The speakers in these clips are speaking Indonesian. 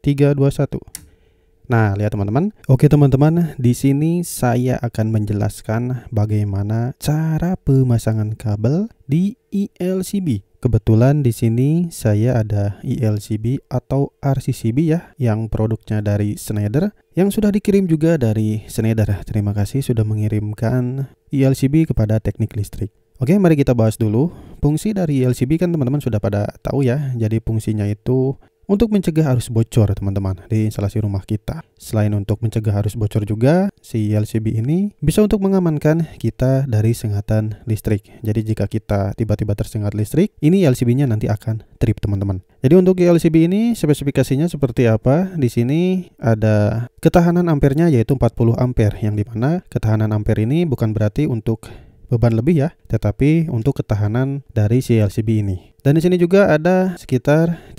3, 2, 1. Nah, lihat teman-teman. Oke teman-teman, di sini saya akan menjelaskan bagaimana cara pemasangan kabel di ELCB. Kebetulan di sini saya ada ELCB atau RCCB ya yang produknya dari Schneider yang sudah dikirim juga dari Schneider. Terima kasih sudah mengirimkan ELCB kepada teknik listrik. Oke, mari kita bahas dulu fungsi dari ELCB kan teman-teman sudah pada tahu ya. Jadi fungsinya itu untuk mencegah arus bocor teman-teman di instalasi rumah kita. Selain untuk mencegah arus bocor juga, si LCB ini bisa untuk mengamankan kita dari sengatan listrik. Jadi jika kita tiba-tiba tersengat listrik, ini LCB-nya nanti akan trip teman-teman. Jadi untuk LCB ini spesifikasinya seperti apa? Di sini ada ketahanan ampernya yaitu 40 ampere yang dimana ketahanan ampere ini bukan berarti untuk beban lebih ya, tetapi untuk ketahanan dari si LCB ini. Dan di sini juga ada sekitar 30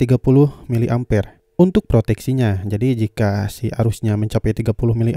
mA untuk proteksinya. Jadi jika si arusnya mencapai 30 mA,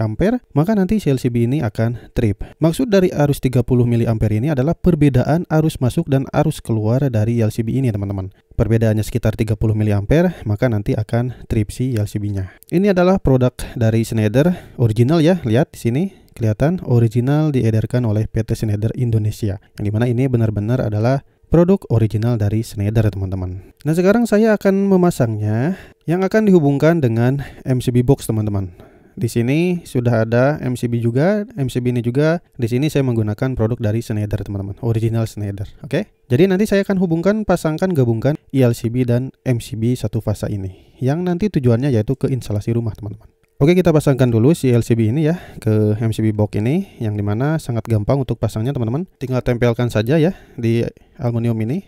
maka nanti si LCB ini akan trip. Maksud dari arus 30 mA ini adalah perbedaan arus masuk dan arus keluar dari LCB ini, teman-teman. Perbedaannya sekitar 30 mA, maka nanti akan trip si LCB-nya. Ini adalah produk dari Schneider original ya, lihat di sini kelihatan original diedarkan oleh PT Schneider Indonesia. Yang dimana ini benar-benar adalah produk original dari Schneider teman-teman. Nah sekarang saya akan memasangnya yang akan dihubungkan dengan MCB box teman-teman. Di sini sudah ada MCB juga, MCB ini juga. Di sini saya menggunakan produk dari Schneider, teman-teman. Original Schneider, oke? Okay? Jadi nanti saya akan hubungkan, pasangkan, gabungkan ILCB dan MCB satu fasa ini. Yang nanti tujuannya yaitu ke instalasi rumah, teman-teman. Oke kita pasangkan dulu si LCB ini ya ke MCB box ini yang dimana sangat gampang untuk pasangnya teman-teman tinggal tempelkan saja ya di aluminium ini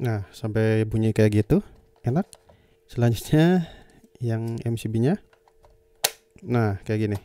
nah sampai bunyi kayak gitu enak selanjutnya yang MCB nya nah kayak gini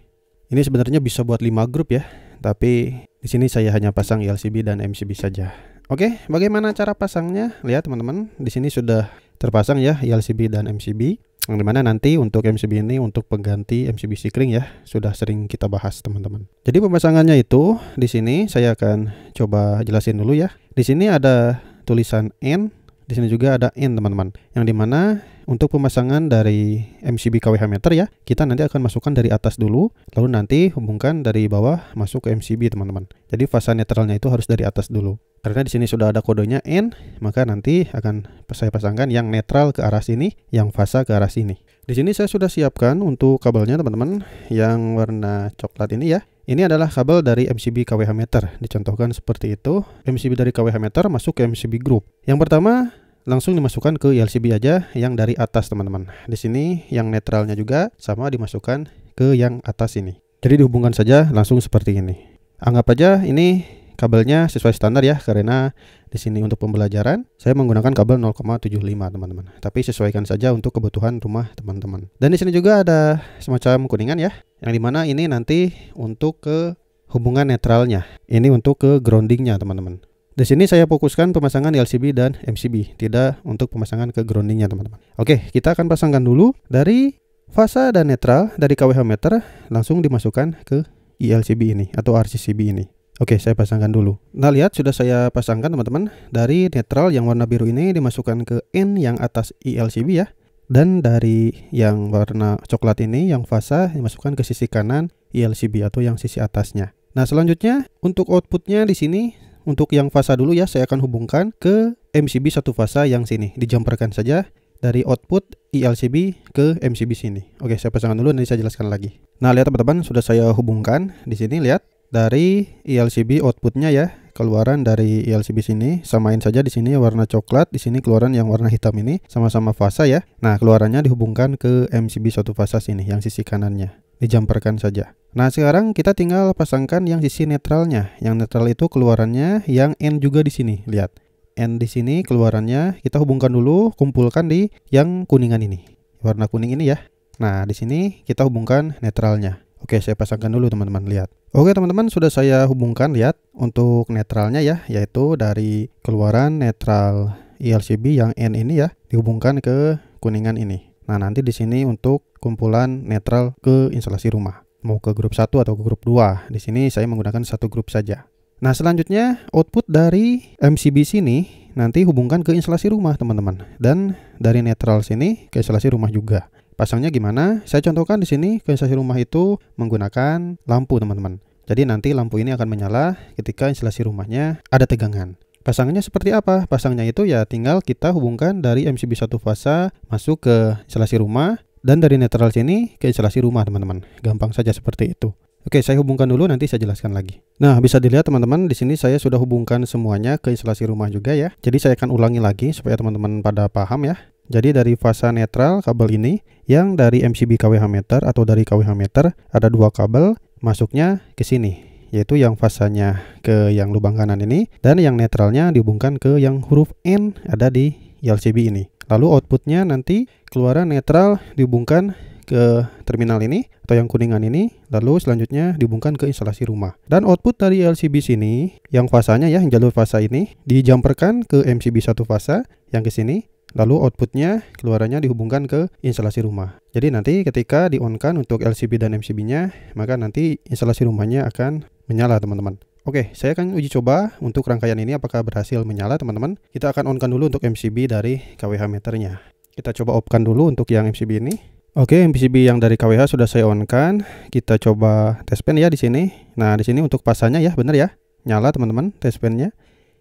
ini sebenarnya bisa buat 5 grup ya tapi di sini saya hanya pasang LCB dan MCB saja Oke bagaimana cara pasangnya lihat teman-teman di sini sudah terpasang ya LCB dan MCB yang dimana nanti untuk MCB ini untuk pengganti MCB sikring ya sudah sering kita bahas teman-teman. Jadi pemasangannya itu di sini saya akan coba jelasin dulu ya. Di sini ada tulisan N di sini juga ada in teman-teman, yang dimana untuk pemasangan dari MCB KWH meter ya, kita nanti akan masukkan dari atas dulu, lalu nanti hubungkan dari bawah masuk ke MCB teman-teman. Jadi fasa netralnya itu harus dari atas dulu. Karena di sini sudah ada kodenya N, maka nanti akan saya pasangkan yang netral ke arah sini, yang fasa ke arah sini. Di sini saya sudah siapkan untuk kabelnya teman-teman yang warna coklat ini ya. Ini adalah kabel dari MCB KWH meter, dicontohkan seperti itu. MCB dari KWH meter masuk ke MCB group. Yang pertama langsung dimasukkan ke LCB aja yang dari atas teman-teman. Di sini yang netralnya juga sama dimasukkan ke yang atas ini. Jadi dihubungkan saja langsung seperti ini. Anggap aja ini kabelnya sesuai standar ya karena di sini untuk pembelajaran saya menggunakan kabel 0,75 teman-teman. Tapi sesuaikan saja untuk kebutuhan rumah teman-teman. Dan di sini juga ada semacam kuningan ya yang dimana ini nanti untuk ke hubungan netralnya. Ini untuk ke groundingnya teman-teman. Di sini saya fokuskan pemasangan LCB dan MCB, tidak untuk pemasangan ke groundingnya teman-teman. Oke, kita akan pasangkan dulu dari fasa dan netral dari KWH meter langsung dimasukkan ke ILCB ini atau RCCB ini. Oke, saya pasangkan dulu. Nah, lihat sudah saya pasangkan teman-teman. Dari netral yang warna biru ini dimasukkan ke N yang atas ILCB ya. Dan dari yang warna coklat ini, yang fasa dimasukkan ke sisi kanan ILCB atau yang sisi atasnya. Nah, selanjutnya untuk outputnya di sini untuk yang fasa dulu ya, saya akan hubungkan ke MCB satu fasa yang sini. dijumperkan saja dari output ILCB ke MCB sini. Oke, saya pasangkan dulu nanti saya jelaskan lagi. Nah, lihat teman-teman, sudah saya hubungkan di sini lihat dari ILCB outputnya ya keluaran dari ILCB sini samain saja di sini warna coklat di sini keluaran yang warna hitam ini sama-sama fasa ya nah keluarannya dihubungkan ke MCB satu fasa sini yang sisi kanannya dijumperkan saja Nah sekarang kita tinggal pasangkan yang sisi netralnya. Yang netral itu keluarannya, yang n juga di sini. Lihat, n di sini keluarannya kita hubungkan dulu, kumpulkan di yang kuningan ini, warna kuning ini ya. Nah di sini kita hubungkan netralnya. Oke saya pasangkan dulu teman-teman lihat. Oke teman-teman sudah saya hubungkan lihat untuk netralnya ya, yaitu dari keluaran netral ILCB e yang n ini ya dihubungkan ke kuningan ini. Nah nanti di sini untuk kumpulan netral ke instalasi rumah mau ke grup 1 atau ke grup 2. Di sini saya menggunakan satu grup saja. Nah, selanjutnya output dari MCB sini nanti hubungkan ke instalasi rumah, teman-teman. Dan dari netral sini ke instalasi rumah juga. Pasangnya gimana? Saya contohkan di sini ke instalasi rumah itu menggunakan lampu, teman-teman. Jadi nanti lampu ini akan menyala ketika instalasi rumahnya ada tegangan. Pasangannya seperti apa? Pasangnya itu ya tinggal kita hubungkan dari MCB satu fasa masuk ke instalasi rumah, dan dari netral sini ke instalasi rumah teman-teman. Gampang saja seperti itu. Oke, saya hubungkan dulu nanti saya jelaskan lagi. Nah, bisa dilihat teman-teman di sini saya sudah hubungkan semuanya ke instalasi rumah juga ya. Jadi saya akan ulangi lagi supaya teman-teman pada paham ya. Jadi dari fasa netral kabel ini yang dari MCB KWH meter atau dari KWH meter ada dua kabel masuknya ke sini yaitu yang fasanya ke yang lubang kanan ini dan yang netralnya dihubungkan ke yang huruf N ada di LCB ini. Lalu outputnya nanti keluaran netral dihubungkan ke terminal ini atau yang kuningan ini lalu selanjutnya dihubungkan ke instalasi rumah dan output dari LCB sini yang fasanya ya yang jalur fasa ini dijumperkan ke MCB satu fasa yang ke sini lalu outputnya keluarannya dihubungkan ke instalasi rumah. Jadi nanti ketika di on kan untuk LCB dan MCB-nya, maka nanti instalasi rumahnya akan menyala teman-teman. Oke, saya akan uji coba untuk rangkaian ini apakah berhasil menyala teman-teman. Kita akan on kan dulu untuk MCB dari KWH meternya. Kita coba opkan dulu untuk yang MCB ini. Oke, MCB yang dari KWH sudah saya onkan. Kita coba test pen ya di sini. Nah, di sini untuk pasanya ya, benar ya. Nyala teman-teman test pennya.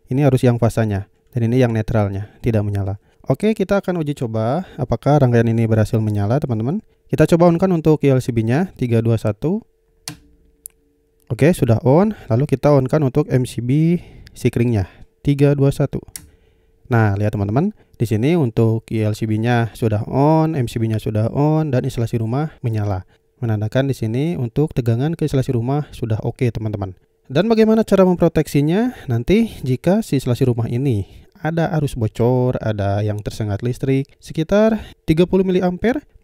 Ini harus yang pasanya dan ini yang netralnya, tidak menyala. Oke, kita akan uji coba apakah rangkaian ini berhasil menyala, teman-teman. Kita coba onkan untuk e LCB-nya 321. Oke, sudah on. Lalu kita onkan untuk MCB sikringnya 321. Nah, lihat teman-teman. Di sini untuk ILCB-nya e sudah on, MCB-nya sudah on, dan instalasi rumah menyala. Menandakan di sini untuk tegangan ke instalasi rumah sudah oke okay, teman-teman. Dan bagaimana cara memproteksinya nanti jika si instalasi rumah ini ada arus bocor, ada yang tersengat listrik sekitar 30 mA,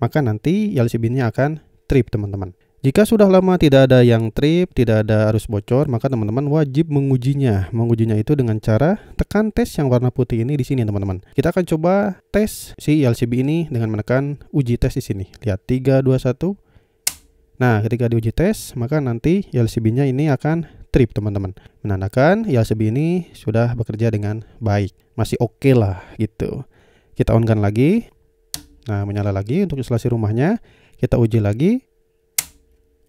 maka nanti ILCB-nya e akan trip teman-teman. Jika sudah lama tidak ada yang trip, tidak ada arus bocor, maka teman-teman wajib mengujinya. Mengujinya itu dengan cara tekan tes yang warna putih ini di sini teman-teman. Kita akan coba tes si LCB ini dengan menekan uji tes di sini. Lihat 3 2 1. Nah, ketika diuji tes, maka nanti LCB-nya ini akan trip teman-teman. Menandakan LCB ini sudah bekerja dengan baik. Masih oke okay lah gitu. Kita onkan lagi. Nah, menyala lagi untuk instalasi rumahnya. Kita uji lagi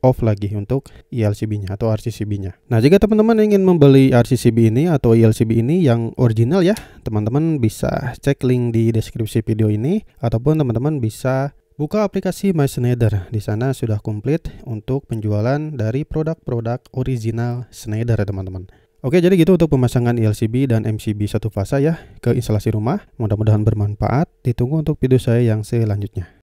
off lagi untuk ilcb e nya atau RCCB-nya. Nah, jika teman-teman ingin membeli RCCB ini atau ILCB e ini yang original ya, teman-teman bisa cek link di deskripsi video ini ataupun teman-teman bisa buka aplikasi My Schneider. Di sana sudah komplit untuk penjualan dari produk-produk original Schneider, teman-teman. Oke, jadi gitu untuk pemasangan ILCB e dan MCB satu fasa ya ke instalasi rumah. Mudah-mudahan bermanfaat. Ditunggu untuk video saya yang selanjutnya.